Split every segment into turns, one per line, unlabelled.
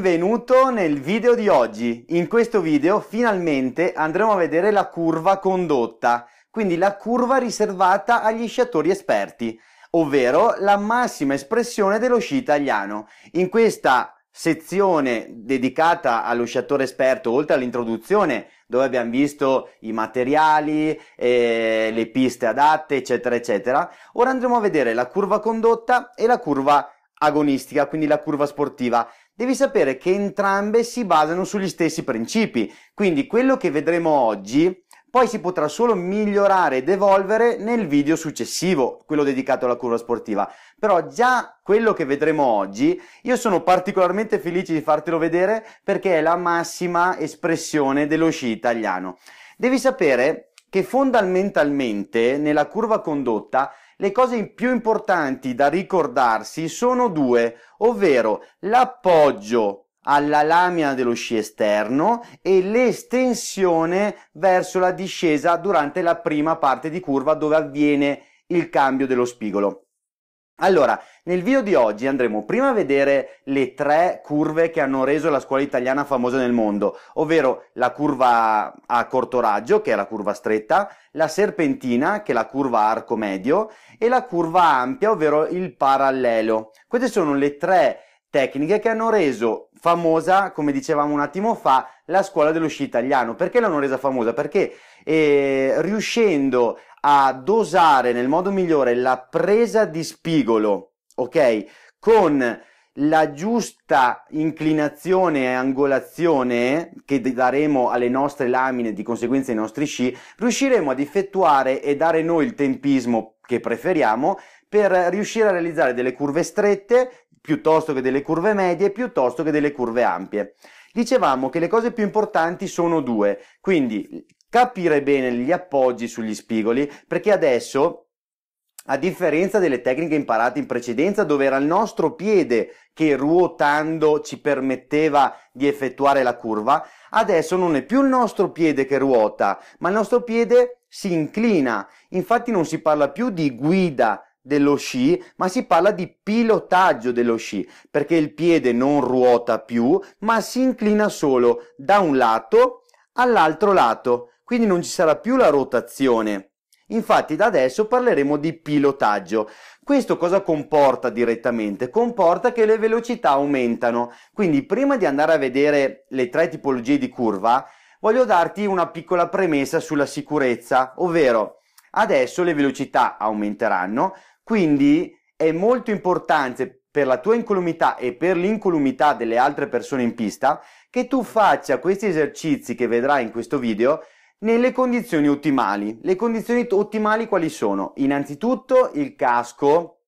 benvenuto nel video di oggi. In questo video finalmente andremo a vedere la curva condotta, quindi la curva riservata agli sciatori esperti, ovvero la massima espressione dello sci italiano. In questa sezione dedicata allo sciatore esperto, oltre all'introduzione dove abbiamo visto i materiali, eh, le piste adatte, eccetera, eccetera. Ora andremo a vedere la curva condotta e la curva agonistica, quindi la curva sportiva devi sapere che entrambe si basano sugli stessi principi. Quindi quello che vedremo oggi poi si potrà solo migliorare ed evolvere nel video successivo, quello dedicato alla curva sportiva. Però già quello che vedremo oggi, io sono particolarmente felice di fartelo vedere perché è la massima espressione dello sci italiano. Devi sapere che fondamentalmente nella curva condotta le cose più importanti da ricordarsi sono due, ovvero l'appoggio alla lamina dello sci esterno e l'estensione verso la discesa durante la prima parte di curva dove avviene il cambio dello spigolo. Allora, nel video di oggi andremo prima a vedere le tre curve che hanno reso la scuola italiana famosa nel mondo, ovvero la curva a corto raggio, che è la curva stretta, la serpentina, che è la curva arco medio, e la curva ampia, ovvero il parallelo. Queste sono le tre tecniche che hanno reso famosa, come dicevamo un attimo fa, la scuola dello sci italiano. Perché l'hanno resa famosa? Perché eh, riuscendo a dosare nel modo migliore la presa di spigolo, ok? Con la giusta inclinazione e angolazione che daremo alle nostre lamine, di conseguenza ai nostri sci, riusciremo ad effettuare e dare noi il tempismo che preferiamo per riuscire a realizzare delle curve strette piuttosto che delle curve medie, piuttosto che delle curve ampie. Dicevamo che le cose più importanti sono due, quindi capire bene gli appoggi sugli spigoli perché adesso a differenza delle tecniche imparate in precedenza dove era il nostro piede che ruotando ci permetteva di effettuare la curva, adesso non è più il nostro piede che ruota, ma il nostro piede si inclina. Infatti non si parla più di guida dello sci, ma si parla di pilotaggio dello sci, perché il piede non ruota più, ma si inclina solo da un lato all'altro lato quindi non ci sarà più la rotazione. Infatti da adesso parleremo di pilotaggio. Questo cosa comporta direttamente? Comporta che le velocità aumentano. Quindi prima di andare a vedere le tre tipologie di curva, voglio darti una piccola premessa sulla sicurezza, ovvero adesso le velocità aumenteranno, quindi è molto importante per la tua incolumità e per l'incolumità delle altre persone in pista che tu faccia questi esercizi che vedrai in questo video nelle condizioni ottimali. Le condizioni ottimali quali sono? Innanzitutto il casco,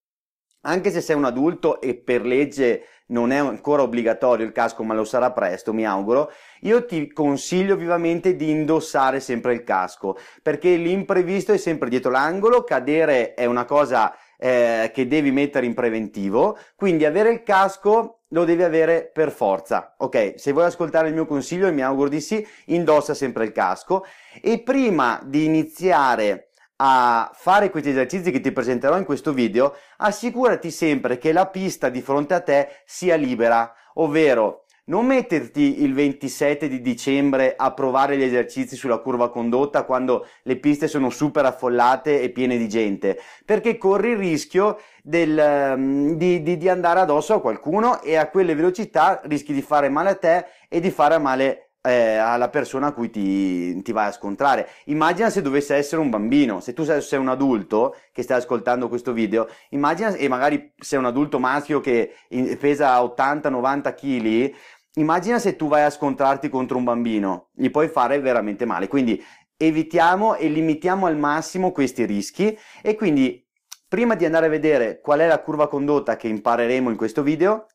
anche se sei un adulto e per legge non è ancora obbligatorio il casco, ma lo sarà presto, mi auguro, io ti consiglio vivamente di indossare sempre il casco, perché l'imprevisto è sempre dietro l'angolo, cadere è una cosa eh, che devi mettere in preventivo, quindi avere il casco lo devi avere per forza, ok? Se vuoi ascoltare il mio consiglio, e mi auguro di sì, indossa sempre il casco e prima di iniziare a fare questi esercizi che ti presenterò in questo video, assicurati sempre che la pista di fronte a te sia libera, ovvero non metterti il 27 di dicembre a provare gli esercizi sulla curva condotta quando le piste sono super affollate e piene di gente, perché corri il rischio del, ehm, di, di, di andare addosso a qualcuno e a quelle velocità rischi di fare male a te e di fare male eh, alla persona a cui ti, ti, vai a scontrare. Immagina se dovesse essere un bambino, se tu sei, sei un adulto che stai ascoltando questo video, immagina e magari sei un adulto maschio che in, pesa 80-90 kg Immagina se tu vai a scontrarti contro un bambino, gli puoi fare veramente male. Quindi evitiamo e limitiamo al massimo questi rischi e quindi prima di andare a vedere qual è la curva condotta che impareremo in questo video,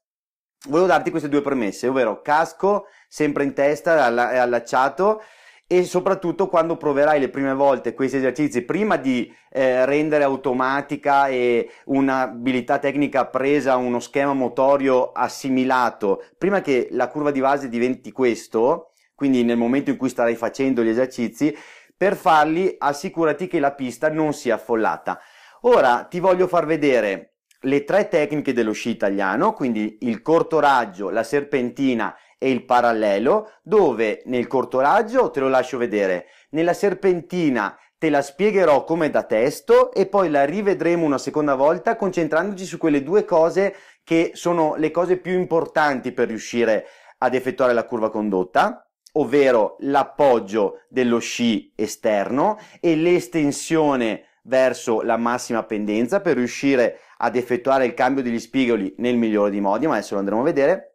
volevo darti queste due premesse, ovvero casco sempre in testa e allacciato e soprattutto quando proverai le prime volte questi esercizi, prima di eh, rendere automatica e un'abilità tecnica presa uno schema motorio assimilato, prima che la curva di base diventi questo, quindi nel momento in cui starai facendo gli esercizi, per farli assicurati che la pista non sia affollata. Ora ti voglio far vedere le tre tecniche dello sci italiano, quindi il corto raggio, la serpentina e il parallelo, dove nel corto raggio te lo lascio vedere, nella serpentina te la spiegherò come da testo e poi la rivedremo una seconda volta concentrandoci su quelle due cose che sono le cose più importanti per riuscire ad effettuare la curva condotta ovvero l'appoggio dello sci esterno e l'estensione verso la massima pendenza per riuscire ad effettuare il cambio degli spigoli nel migliore dei modi, ma adesso lo andremo a vedere,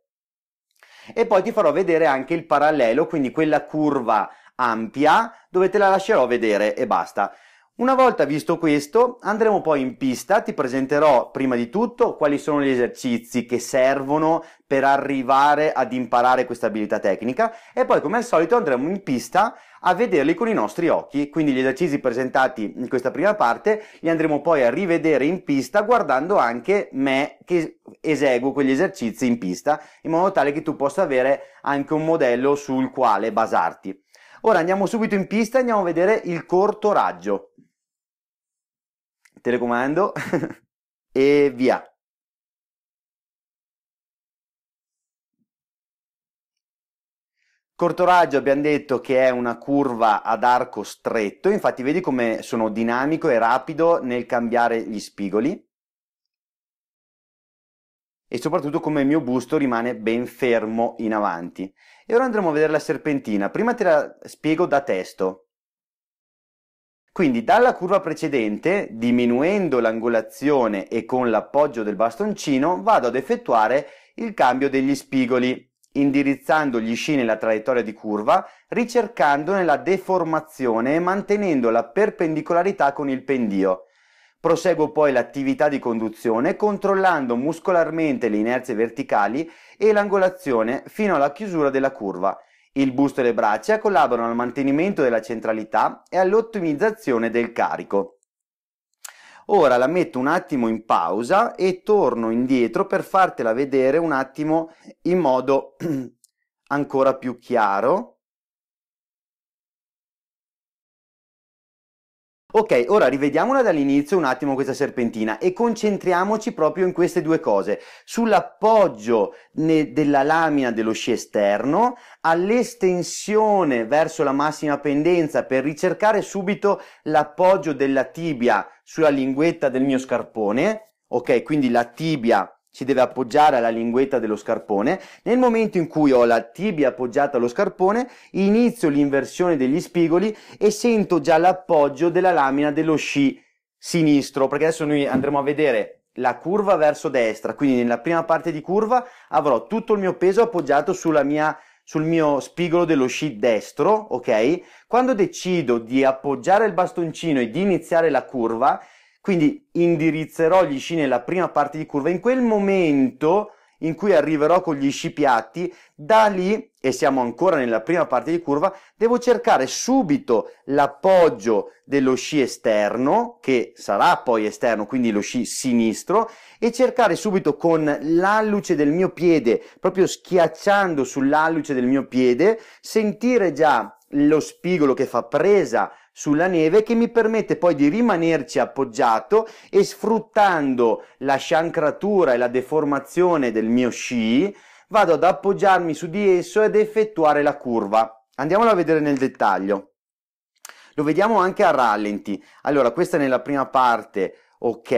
e poi ti farò vedere anche il parallelo, quindi quella curva ampia dove te la lascerò vedere e basta. Una volta visto questo andremo poi in pista, ti presenterò prima di tutto quali sono gli esercizi che servono per arrivare ad imparare questa abilità tecnica e poi come al solito andremo in pista a vederli con i nostri occhi, quindi gli esercizi presentati in questa prima parte li andremo poi a rivedere in pista guardando anche me che eseguo quegli esercizi in pista in modo tale che tu possa avere anche un modello sul quale basarti. Ora andiamo subito in pista e andiamo a vedere il corto raggio. Telecomando e via. Corto raggio abbiamo detto che è una curva ad arco stretto, infatti vedi come sono dinamico e rapido nel cambiare gli spigoli e soprattutto come il mio busto rimane ben fermo in avanti. E ora andremo a vedere la serpentina, prima te la spiego da testo. Quindi dalla curva precedente, diminuendo l'angolazione e con l'appoggio del bastoncino, vado ad effettuare il cambio degli spigoli indirizzando gli sci nella traiettoria di curva, ricercandone la deformazione e mantenendo la perpendicolarità con il pendio. Proseguo poi l'attività di conduzione controllando muscolarmente le inerzie verticali e l'angolazione fino alla chiusura della curva. Il busto e le braccia collaborano al mantenimento della centralità e all'ottimizzazione del carico. Ora la metto un attimo in pausa e torno indietro per fartela vedere un attimo in modo ancora più chiaro Ok, ora rivediamola dall'inizio un attimo questa serpentina e concentriamoci proprio in queste due cose, sull'appoggio della lamina dello sci esterno all'estensione verso la massima pendenza per ricercare subito l'appoggio della tibia sulla linguetta del mio scarpone, ok, quindi la tibia si deve appoggiare alla linguetta dello scarpone. Nel momento in cui ho la tibia appoggiata allo scarpone, inizio l'inversione degli spigoli e sento già l'appoggio della lamina dello sci sinistro, perché adesso noi andremo a vedere la curva verso destra, quindi nella prima parte di curva avrò tutto il mio peso appoggiato sulla mia sul mio spigolo dello sci destro, ok? Quando decido di appoggiare il bastoncino e di iniziare la curva, quindi indirizzerò gli sci nella prima parte di curva. In quel momento in cui arriverò con gli sci piatti, da lì, e siamo ancora nella prima parte di curva, devo cercare subito l'appoggio dello sci esterno, che sarà poi esterno, quindi lo sci sinistro, e cercare subito con l'alluce del mio piede, proprio schiacciando sull'alluce del mio piede, sentire già lo spigolo che fa presa sulla neve che mi permette poi di rimanerci appoggiato e sfruttando la sciancratura e la deformazione del mio sci vado ad appoggiarmi su di esso ed effettuare la curva. Andiamolo a vedere nel dettaglio. Lo vediamo anche a rallenti. Allora, questa è nella prima parte, ok,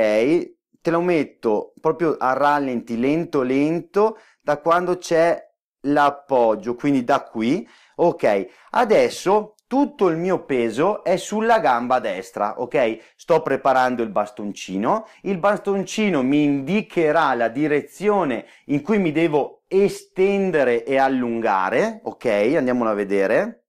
te lo metto proprio a rallenti lento lento da quando c'è l'appoggio, quindi da qui, ok. Adesso tutto il mio peso è sulla gamba destra, ok? Sto preparando il bastoncino, il bastoncino mi indicherà la direzione in cui mi devo estendere e allungare, ok? Andiamolo a vedere.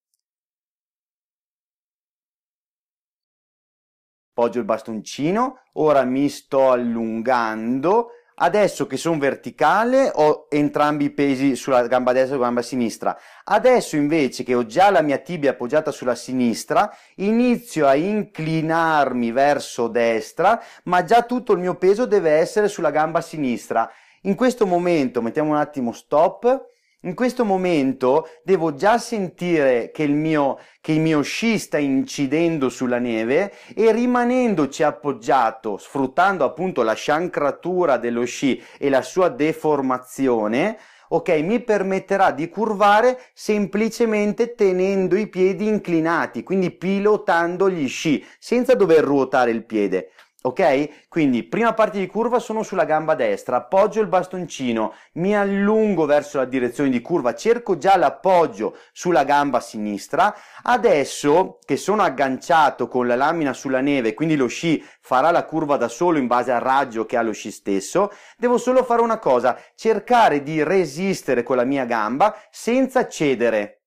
Poggio il bastoncino, ora mi sto allungando, adesso che sono verticale ho entrambi i pesi sulla gamba destra e sulla gamba sinistra, adesso invece che ho già la mia tibia appoggiata sulla sinistra inizio a inclinarmi verso destra ma già tutto il mio peso deve essere sulla gamba sinistra. In questo momento mettiamo un attimo stop in questo momento devo già sentire che il, mio, che il mio sci sta incidendo sulla neve e rimanendoci appoggiato, sfruttando appunto la sciancratura dello sci e la sua deformazione, ok, mi permetterà di curvare semplicemente tenendo i piedi inclinati, quindi pilotando gli sci, senza dover ruotare il piede. Ok? Quindi prima parte di curva sono sulla gamba destra, appoggio il bastoncino, mi allungo verso la direzione di curva, cerco già l'appoggio sulla gamba sinistra. Adesso che sono agganciato con la lamina sulla neve, quindi lo sci farà la curva da solo in base al raggio che ha lo sci stesso, devo solo fare una cosa, cercare di resistere con la mia gamba senza cedere.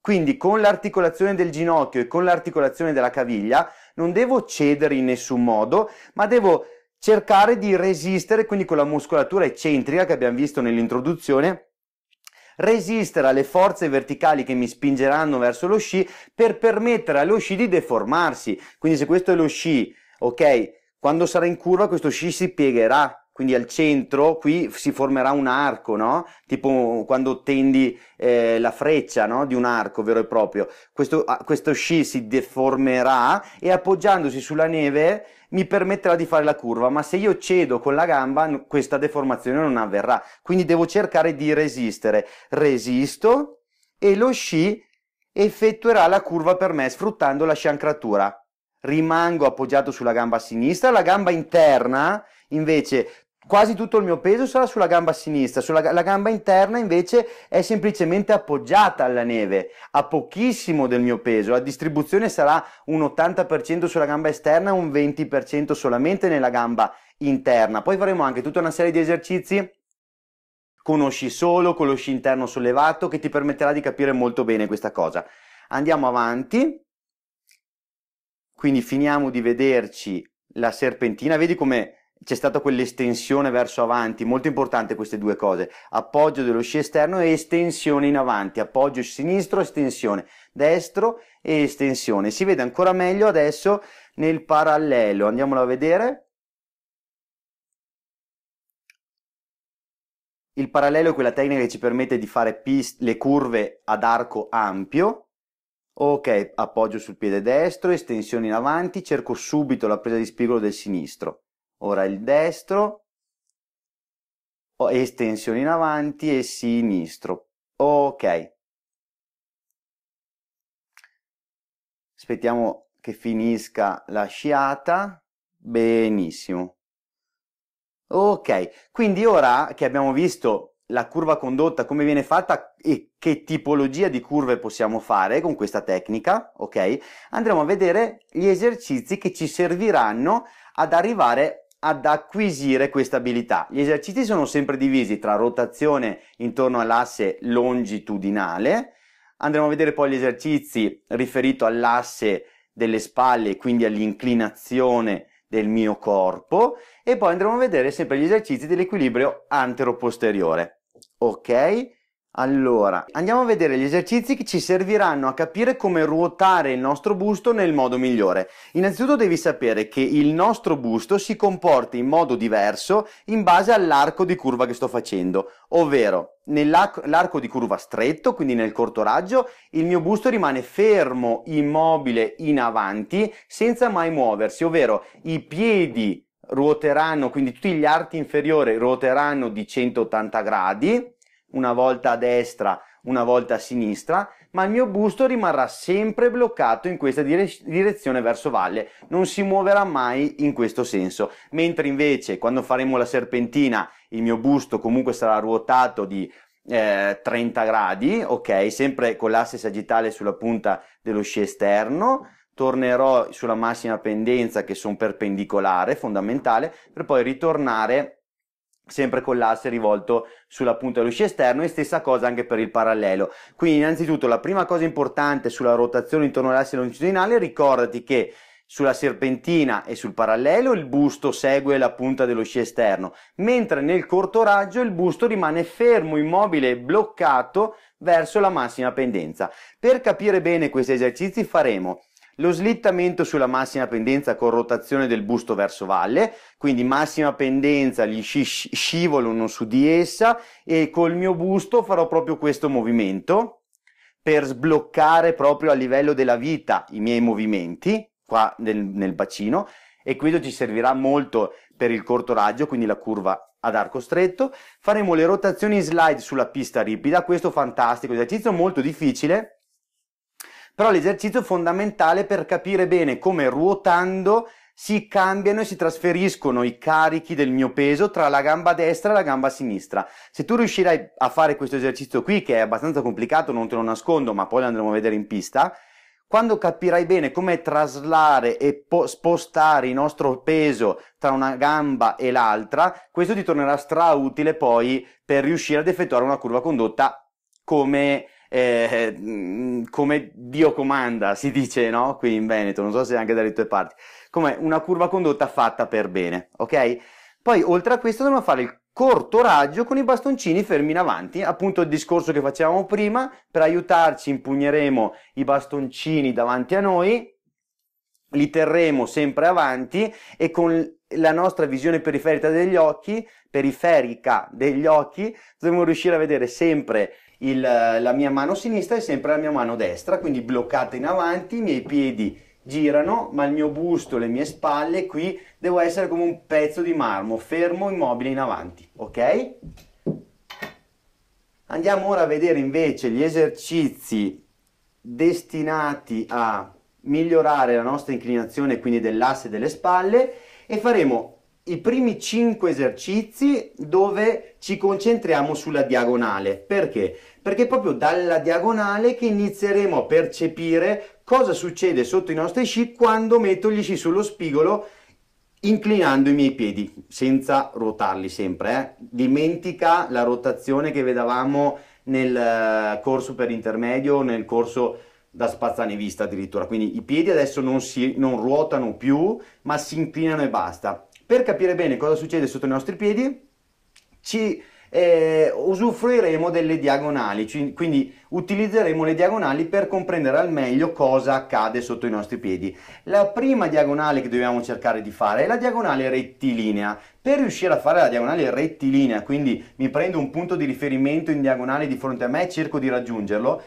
Quindi con l'articolazione del ginocchio e con l'articolazione della caviglia non devo cedere in nessun modo, ma devo cercare di resistere, quindi con la muscolatura eccentrica che abbiamo visto nell'introduzione, resistere alle forze verticali che mi spingeranno verso lo sci per permettere allo sci di deformarsi. Quindi se questo è lo sci, ok, quando sarà in curva questo sci si piegherà, quindi al centro qui si formerà un arco, no? tipo quando tendi eh, la freccia no? di un arco vero e proprio, questo, ah, questo, sci si deformerà e appoggiandosi sulla neve mi permetterà di fare la curva, ma se io cedo con la gamba questa deformazione non avverrà, quindi devo cercare di resistere, resisto e lo sci effettuerà la curva per me sfruttando la sciancratura. Rimango appoggiato sulla gamba sinistra, la gamba interna invece quasi tutto il mio peso sarà sulla gamba sinistra, sulla la gamba interna invece è semplicemente appoggiata alla neve, a pochissimo del mio peso, la distribuzione sarà un 80% sulla gamba esterna e un 20% solamente nella gamba interna. Poi faremo anche tutta una serie di esercizi con lo sci solo, con lo sci interno sollevato che ti permetterà di capire molto bene questa cosa. Andiamo avanti. Quindi finiamo di vederci la serpentina, vedi come c'è stata quell'estensione verso avanti, molto importante queste due cose, appoggio dello sci esterno e estensione in avanti, appoggio sinistro, estensione destro e estensione. Si vede ancora meglio adesso nel parallelo, andiamolo a vedere. Il parallelo è quella tecnica che ci permette di fare pist- le curve ad arco ampio, Ok, appoggio sul piede destro, estensione in avanti, cerco subito la presa di spigolo del sinistro ora il destro, estensione in avanti e sinistro. Ok. Aspettiamo che finisca la sciata. Benissimo. Ok, quindi ora che abbiamo visto la curva condotta, come viene fatta e che tipologia di curve possiamo fare con questa tecnica, ok? Andremo a vedere gli esercizi che ci serviranno ad arrivare ad acquisire questa abilità. Gli esercizi sono sempre divisi tra rotazione intorno all'asse longitudinale, andremo a vedere poi gli esercizi riferito all'asse delle spalle, quindi all'inclinazione del mio corpo e poi andremo a vedere sempre gli esercizi dell'equilibrio antero-posteriore. Ok? Allora, andiamo a vedere gli esercizi che ci serviranno a capire come ruotare il nostro busto nel modo migliore. Innanzitutto devi sapere che il nostro busto si comporta in modo diverso in base all'arco di curva che sto facendo, ovvero nell'arco di curva stretto, quindi nel corto raggio, il mio busto rimane fermo, immobile, in avanti, senza mai muoversi, ovvero i piedi ruoteranno, quindi tutti gli arti inferiori ruoteranno di 180 gradi, una volta a destra, una volta a sinistra, ma il mio busto rimarrà sempre bloccato in questa dire- direzione verso valle, non si muoverà mai in questo senso, mentre invece quando faremo la serpentina il mio busto comunque sarà ruotato di eh, 30 gradi, ok, sempre con l'asse sagittale sulla punta dello sci esterno, tornerò sulla massima pendenza che sono perpendicolare, fondamentale, per poi ritornare sempre con l'asse rivolto sulla punta dell'uscio esterno e stessa cosa anche per il parallelo. Quindi innanzitutto la prima cosa importante sulla rotazione intorno all'asse longitudinale, ricordati che sulla serpentina e sul parallelo il busto segue la punta dello sci esterno, mentre nel corto raggio il busto rimane fermo, immobile e bloccato verso la massima pendenza. Per capire bene questi esercizi faremo lo slittamento sulla massima pendenza con rotazione del busto verso valle, quindi massima pendenza gli sci- scivolano su di essa e col mio busto farò proprio questo movimento per sbloccare proprio a livello della vita i miei movimenti qua nel, nel bacino e questo ci servirà molto per il corto raggio, quindi la curva ad arco stretto. Faremo le rotazioni slide sulla pista ripida, questo fantastico esercizio molto difficile però l'esercizio fondamentale per capire bene come ruotando si cambiano e si trasferiscono i carichi del mio peso tra la gamba destra e la gamba sinistra. Se tu riuscirai a fare questo esercizio qui, che è abbastanza complicato, non te lo nascondo, ma poi lo andremo a vedere in pista, quando capirai bene come traslare e po- spostare il nostro peso tra una gamba e l'altra, questo ti tornerà strautile poi per riuscire ad effettuare una curva condotta come eh, mm, come Dio comanda, si dice, no? Qui in Veneto, non so se anche dalle tue parti, come una curva condotta fatta per bene, ok? Poi oltre a questo dobbiamo fare il corto raggio con i bastoncini fermi in avanti, appunto il discorso che facevamo prima, per aiutarci impugneremo i bastoncini davanti a noi, li terremo sempre avanti e con la nostra visione periferica degli occhi, periferica degli occhi, dobbiamo riuscire a vedere sempre il, la mia mano sinistra e sempre la mia mano destra, quindi bloccata in avanti, i miei piedi girano, ma il mio busto, le mie spalle qui devo essere come un pezzo di marmo, fermo, immobile in avanti, ok? Andiamo ora a vedere invece gli esercizi destinati a migliorare la nostra inclinazione, quindi dell'asse delle spalle e faremo i primi 5 esercizi dove ci concentriamo sulla diagonale. Perché? Perché è proprio dalla diagonale che inizieremo a percepire cosa succede sotto i nostri sci quando metto gli sci sullo spigolo inclinando i miei piedi, senza ruotarli sempre. Eh? Dimentica la rotazione che vedevamo nel eh, corso per intermedio, nel corso da spazzanevista addirittura, quindi i piedi adesso non, si, non ruotano più ma si inclinano e basta. Per capire bene cosa succede sotto i nostri piedi ci eh, usufruiremo delle diagonali, quindi utilizzeremo le diagonali per comprendere al meglio cosa accade sotto i nostri piedi. La prima diagonale che dobbiamo cercare di fare è la diagonale rettilinea. Per riuscire a fare la diagonale rettilinea, quindi mi prendo un punto di riferimento in diagonale di fronte a me e cerco di raggiungerlo,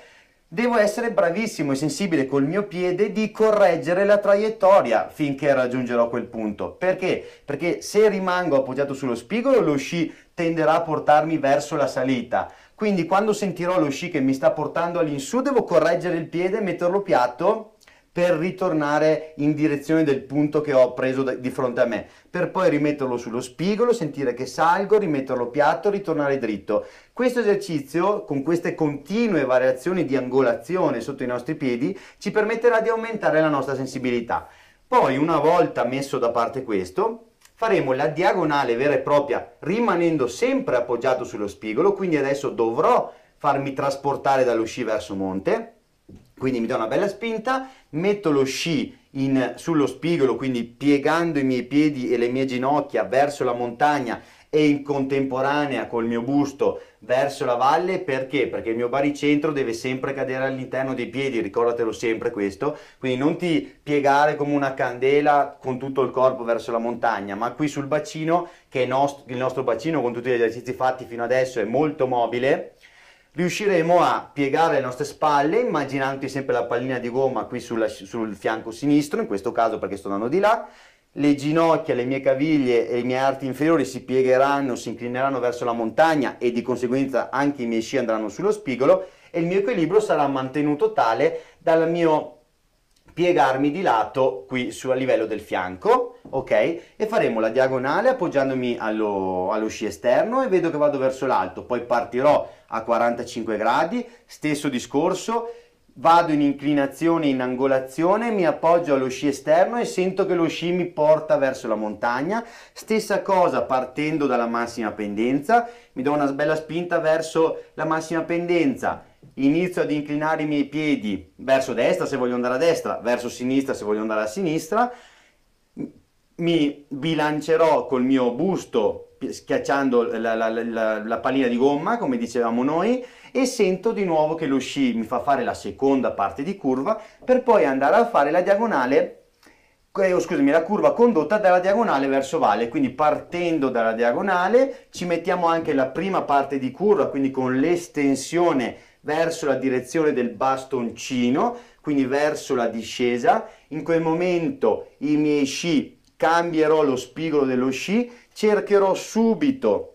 Devo essere bravissimo e sensibile col mio piede di correggere la traiettoria finché raggiungerò quel punto. Perché? Perché se rimango appoggiato sullo spigolo lo sci tenderà a portarmi verso la salita. Quindi quando sentirò lo sci che mi sta portando all'insù devo correggere il piede, metterlo piatto per ritornare in direzione del punto che ho preso di fronte a me, per poi rimetterlo sullo spigolo, sentire che salgo, rimetterlo piatto, ritornare dritto. Questo esercizio, con queste continue variazioni di angolazione sotto i nostri piedi, ci permetterà di aumentare la nostra sensibilità. Poi, una volta messo da parte questo, faremo la diagonale vera e propria rimanendo sempre appoggiato sullo spigolo, quindi adesso dovrò farmi trasportare dallo sci verso monte, quindi mi do una bella spinta, metto lo sci in, sullo spigolo, quindi piegando i miei piedi e le mie ginocchia verso la montagna e in contemporanea col mio busto verso la valle perché? Perché il mio baricentro deve sempre cadere all'interno dei piedi, ricordatelo sempre questo, quindi non ti piegare come una candela con tutto il corpo verso la montagna, ma qui sul bacino, che è il il nostro bacino con tutti gli esercizi fatti fino adesso è molto mobile, riusciremo a piegare le nostre spalle immaginandoci sempre la pallina di gomma qui sulla, sul fianco sinistro, in questo caso perché sto andando di là, le ginocchia, le mie caviglie e i miei arti inferiori si piegheranno, si inclineranno verso la montagna e di conseguenza anche i miei sci andranno sullo spigolo e il mio equilibrio sarà mantenuto tale dal mio piegarmi di lato qui su, a livello del fianco, ok? E faremo la diagonale appoggiandomi allo, allo sci esterno e vedo che vado verso l'alto, poi partirò a 45 gradi, stesso discorso, vado in inclinazione, in angolazione, mi appoggio allo sci esterno e sento che lo sci mi porta verso la montagna. Stessa cosa partendo dalla massima pendenza, mi do una bella spinta verso la massima pendenza, inizio ad inclinare i miei piedi verso destra se voglio andare a destra, verso sinistra se voglio andare a sinistra, mi bilancerò col mio busto schiacciando la, la, la, la palina di gomma, come dicevamo noi, e sento di nuovo che lo sci mi fa fare la seconda parte di curva per poi andare a fare la diagonale eh, oh, scusami, la curva condotta dalla diagonale verso valle, quindi partendo dalla diagonale ci mettiamo anche la prima parte di curva, quindi con l'estensione verso la direzione del bastoncino, quindi verso la discesa. In quel momento i miei sci cambierò lo spigolo dello sci, cercherò subito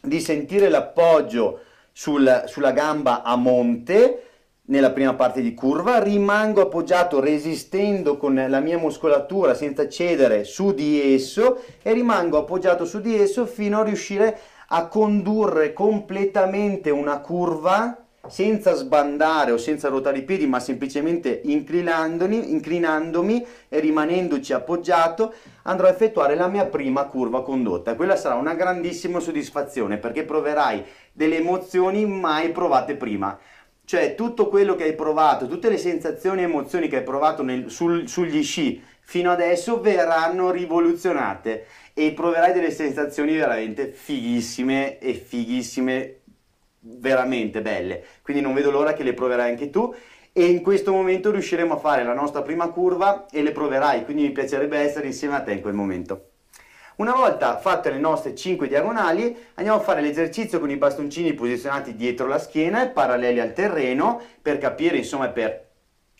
di sentire l'appoggio sul, sulla gamba a monte nella prima parte di curva, rimango appoggiato resistendo con la mia muscolatura senza cedere su di esso e rimango appoggiato su di esso fino a riuscire a condurre completamente una curva senza sbandare o senza ruotare i piedi, ma semplicemente inclinandomi e rimanendoci appoggiato, andrò a effettuare la mia prima curva condotta. Quella sarà una grandissima soddisfazione perché proverai delle emozioni mai provate prima. Cioè tutto quello che hai provato, tutte le sensazioni e emozioni che hai provato nel, sul, sugli sci fino adesso verranno rivoluzionate e proverai delle sensazioni veramente fighissime e fighissime veramente belle, quindi non vedo l'ora che le proverai anche tu e in questo momento riusciremo a fare la nostra prima curva e le proverai, quindi mi piacerebbe essere insieme a te in quel momento. Una volta fatte le nostre 5 diagonali andiamo a fare l'esercizio con i bastoncini posizionati dietro la schiena e paralleli al terreno per capire, insomma per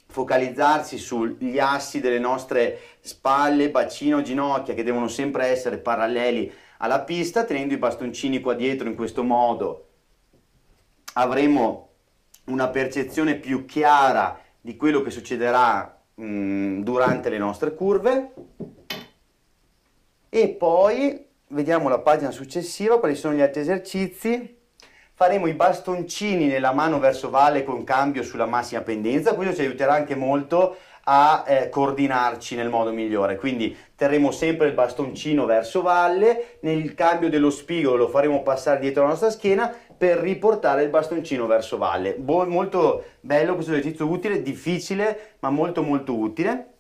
focalizzarsi sugli assi delle nostre spalle, bacino, ginocchia che devono sempre essere paralleli alla pista tenendo i bastoncini qua dietro in questo modo avremo una percezione più chiara di quello che succederà mh, mm, durante le nostre curve e poi vediamo la pagina successiva quali sono gli altri esercizi faremo i bastoncini nella mano verso valle con cambio sulla massima pendenza, questo ci aiuterà anche molto a eh, coordinarci nel modo migliore, quindi terremo sempre il bastoncino verso valle, nel cambio dello spigolo lo faremo passare dietro la nostra schiena per riportare il bastoncino verso valle. Bo molto bello questo esercizio utile, difficile, ma molto molto utile.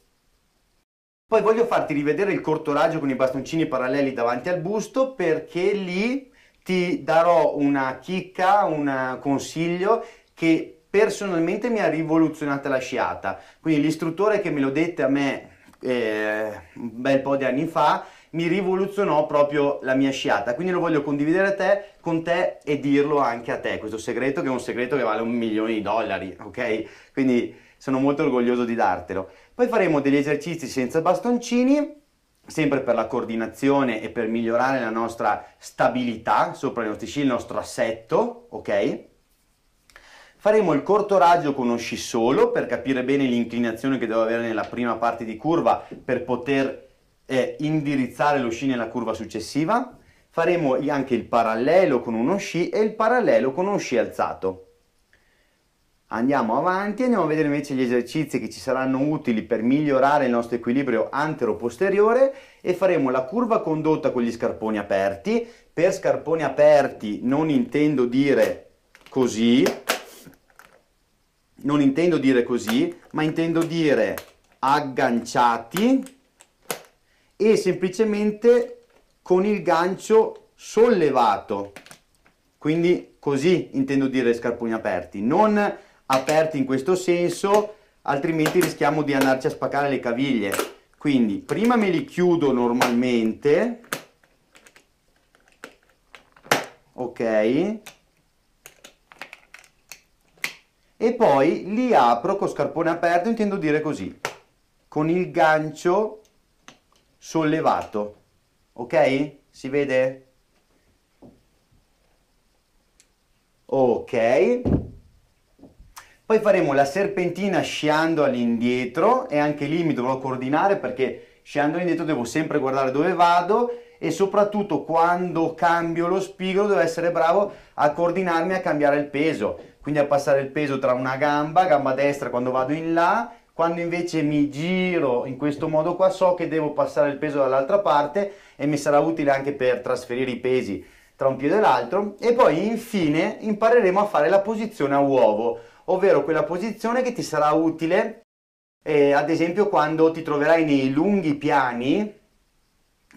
Poi voglio farti rivedere il cortoraggio con i bastoncini paralleli davanti al busto perché lì ti darò una chicca, un consiglio che personalmente mi ha rivoluzionato la sciata. Quindi l'istruttore che me lo dette a me eh, un bel po' di anni fa mi rivoluzionò proprio la mia sciata. Quindi lo voglio condividere a te, con te e dirlo anche a te, questo segreto che è un segreto che vale un milione di dollari, ok? Quindi sono molto orgoglioso di dartelo. Poi faremo degli esercizi senza bastoncini, sempre per la coordinazione e per migliorare la nostra stabilità sopra i nostri sci, il nostro assetto, ok? Faremo il corto raggio con uno sci solo per capire bene l'inclinazione che devo avere nella prima parte di curva per poter è indirizzare lo sci nella curva successiva, faremo anche il parallelo con uno sci e il parallelo con uno sci alzato. Andiamo avanti andiamo a vedere invece gli esercizi che ci saranno utili per migliorare il nostro equilibrio antero-posteriore e faremo la curva condotta con gli scarponi aperti. Per scarponi aperti non intendo dire così, non intendo dire così, ma intendo dire agganciati e semplicemente con il gancio sollevato quindi così intendo dire scarponi aperti non aperti in questo senso altrimenti rischiamo di andarci a spaccare le caviglie quindi prima me li chiudo normalmente ok e poi li apro con scarpone aperto intendo dire così con il gancio sollevato. Ok? Si vede? Ok. Poi faremo la serpentina sciando all'indietro e anche lì mi dovrò coordinare perché sciando all'indietro devo sempre guardare dove vado e soprattutto quando cambio lo spigolo devo essere bravo a coordinarmi a cambiare il peso, quindi a passare il peso tra una gamba, gamba destra quando vado in là quando invece mi giro in questo modo qua so che devo passare il peso dall'altra parte e mi sarà utile anche per trasferire i pesi tra un piede e l'altro e poi infine impareremo a fare la posizione a uovo, ovvero quella posizione che ti sarà utile eh, ad esempio quando ti troverai nei lunghi piani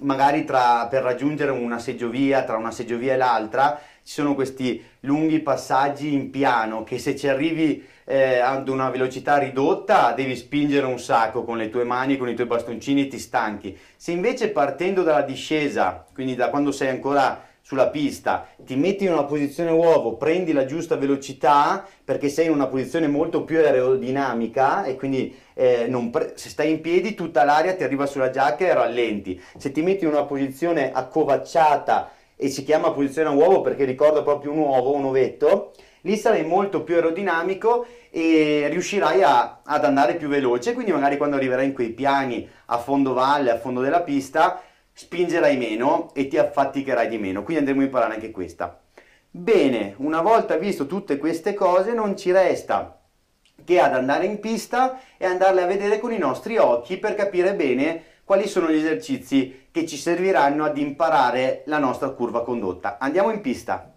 magari tra, per raggiungere una seggiovia, tra una seggiovia e l'altra, ci sono questi lunghi passaggi in piano che se ci arrivi eh, ad una velocità ridotta devi spingere un sacco con le tue mani, con i tuoi bastoncini e ti stanchi. Se invece partendo dalla discesa, quindi da quando sei ancora sulla pista, ti metti in una posizione uovo, prendi la giusta velocità perché sei in una posizione molto più aerodinamica e quindi eh, pre- se stai in piedi tutta l'aria ti arriva sulla giacca e rallenti. Se ti metti in una posizione accovacciata e si chiama posizione uovo perché ricorda proprio un uovo, un ovetto, lì sarai molto più aerodinamico e riuscirai a, ad andare più veloce, quindi magari quando arriverai in quei piani a fondo valle, a fondo della pista, spingerai meno e ti affaticherai di meno, quindi andremo a imparare anche questa. Bene, una volta visto tutte queste cose non ci resta che ad andare in pista e andarle a vedere con i nostri occhi per capire bene quali sono gli esercizi che ci serviranno ad imparare la nostra curva condotta. Andiamo in pista!